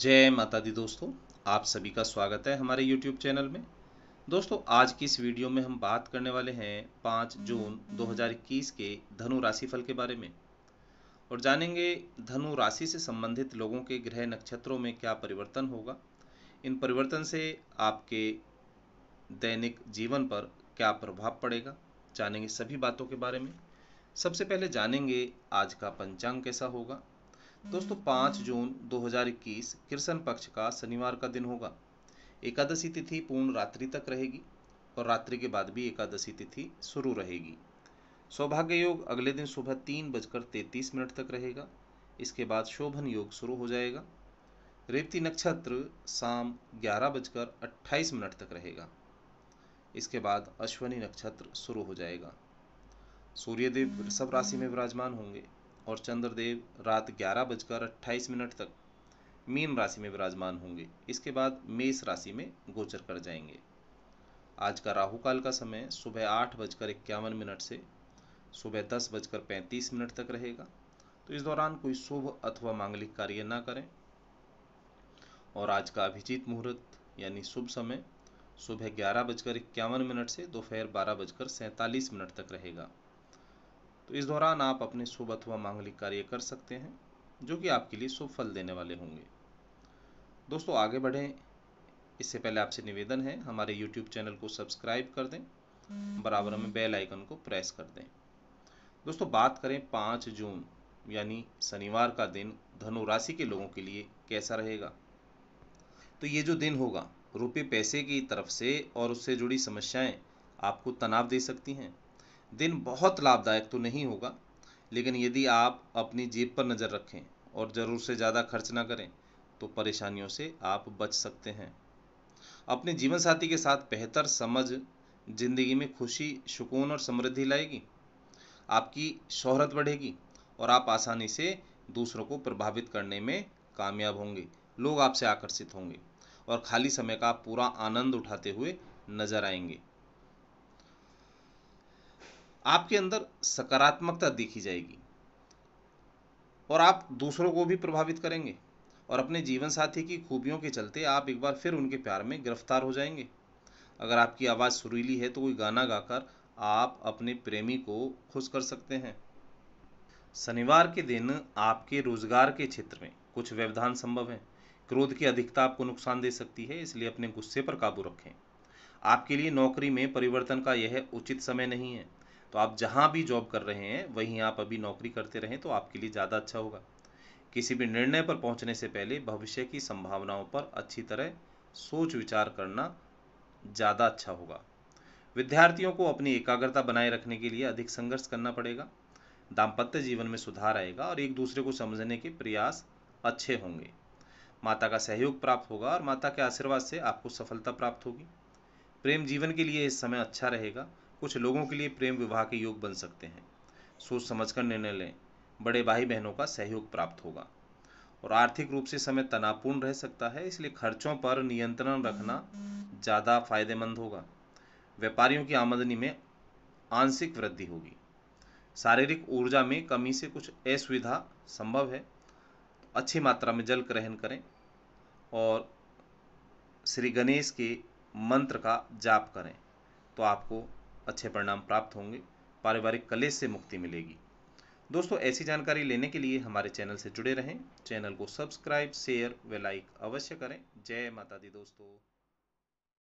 जय माता दी दोस्तों आप सभी का स्वागत है हमारे YouTube चैनल में दोस्तों आज की इस वीडियो में हम बात करने वाले हैं 5 जून 2021 के धनु राशि फल के बारे में और जानेंगे धनु राशि से संबंधित लोगों के ग्रह नक्षत्रों में क्या परिवर्तन होगा इन परिवर्तन से आपके दैनिक जीवन पर क्या प्रभाव पड़ेगा जानेंगे सभी बातों के बारे में सबसे पहले जानेंगे आज का पंचांग कैसा होगा दोस्तों पाँच जून 2021 कृष्ण पक्ष का शनिवार का दिन होगा एकादशी तिथि पूर्ण रात्रि तक रहेगी और रात्रि के बाद भी एकादशी तिथि शुरू रहेगी सौभाग्य योग अगले दिन सुबह तीन बजकर तैंतीस मिनट तक रहेगा इसके बाद शोभन योग शुरू हो जाएगा रेवती नक्षत्र शाम ग्यारह बजकर अट्ठाईस मिनट तक रहेगा इसके बाद अश्वनी नक्षत्र शुरू हो जाएगा सूर्यदेव सब राशि में विराजमान होंगे और चंद्रदेव रात ग्यारह बजकर अट्ठाईस मिनट तक मीन राशि में विराजमान होंगे इसके बाद मेष राशि में गोचर कर जाएंगे आज का राहु काल का समय सुबह आठ बजकर इक्यावन मिनट से सुबह दस बजकर पैंतीस मिनट तक रहेगा तो इस दौरान कोई शुभ अथवा मांगलिक कार्य ना करें और आज का अभिजीत मुहूर्त यानी शुभ समय सुबह ग्यारह बजकर इक्यावन मिनट से दोपहर बारह बजकर सैंतालीस मिनट तक रहेगा तो इस दौरान आप अपने शुभ अथवा मांगलिक कार्य कर सकते हैं जो कि आपके लिए शुभ फल देने वाले होंगे दोस्तों आगे बढ़ें इससे पहले आपसे निवेदन है हमारे यूट्यूब चैनल को सब्सक्राइब कर दें बराबर में बेल आइकन को प्रेस कर दें दोस्तों बात करें पाँच जून यानी शनिवार का दिन धनु राशि के लोगों के लिए कैसा रहेगा तो ये जो दिन होगा रुपये पैसे की तरफ से और उससे जुड़ी समस्याएं आपको तनाव दे सकती हैं दिन बहुत लाभदायक तो नहीं होगा लेकिन यदि आप अपनी जेब पर नज़र रखें और ज़रूर से ज़्यादा खर्च ना करें तो परेशानियों से आप बच सकते हैं अपने जीवन साथी के साथ बेहतर समझ जिंदगी में खुशी सुकून और समृद्धि लाएगी आपकी शोहरत बढ़ेगी और आप आसानी से दूसरों को प्रभावित करने में कामयाब होंगे लोग आपसे आकर्षित होंगे और खाली समय का पूरा आनंद उठाते हुए नजर आएंगे आपके अंदर सकारात्मकता देखी जाएगी और आप दूसरों को भी प्रभावित करेंगे और अपने जीवन साथी की खूबियों के चलते आप एक बार फिर उनके प्यार में गिरफ्तार हो जाएंगे अगर आपकी आवाज़ सुरीली है तो कोई गाना गाकर आप अपने प्रेमी को खुश कर सकते हैं शनिवार के दिन आपके रोजगार के क्षेत्र में कुछ व्यवधान संभव है क्रोध की अधिकता आपको नुकसान दे सकती है इसलिए अपने गुस्से पर काबू रखें आपके लिए नौकरी में परिवर्तन का यह उचित समय नहीं है तो आप जहाँ भी जॉब कर रहे हैं वहीं आप अभी नौकरी करते रहें तो आपके लिए ज़्यादा अच्छा होगा किसी भी निर्णय पर पहुँचने से पहले भविष्य की संभावनाओं पर अच्छी तरह सोच विचार करना ज़्यादा अच्छा होगा विद्यार्थियों को अपनी एकाग्रता बनाए रखने के लिए अधिक संघर्ष करना पड़ेगा दाम्पत्य जीवन में सुधार आएगा और एक दूसरे को समझने के प्रयास अच्छे होंगे माता का सहयोग प्राप्त होगा और माता के आशीर्वाद से आपको सफलता प्राप्त होगी प्रेम जीवन के लिए इस समय अच्छा रहेगा कुछ लोगों के लिए प्रेम विवाह के योग बन सकते हैं सोच समझकर निर्णय लें बड़े भाई बहनों का सहयोग प्राप्त होगा और आर्थिक रूप से समय तनावपूर्ण रह सकता है इसलिए खर्चों पर नियंत्रण रखना ज़्यादा फायदेमंद होगा व्यापारियों की आमदनी में आंशिक वृद्धि होगी शारीरिक ऊर्जा में कमी से कुछ असुविधा संभव है अच्छी मात्रा में जल ग्रहण करें और श्री गणेश के मंत्र का जाप करें तो आपको अच्छे परिणाम प्राप्त होंगे पारिवारिक कलेश से मुक्ति मिलेगी दोस्तों ऐसी जानकारी लेने के लिए हमारे चैनल से जुड़े रहें चैनल को सब्सक्राइब शेयर व लाइक अवश्य करें जय माता दी दोस्तों